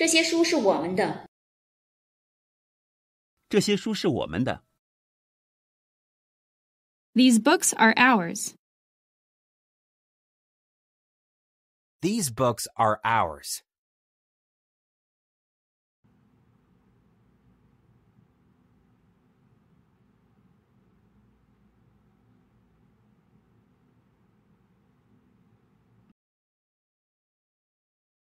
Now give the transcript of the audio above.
这些书是我们的。这些书是我们的。These books are ours. These books are ours.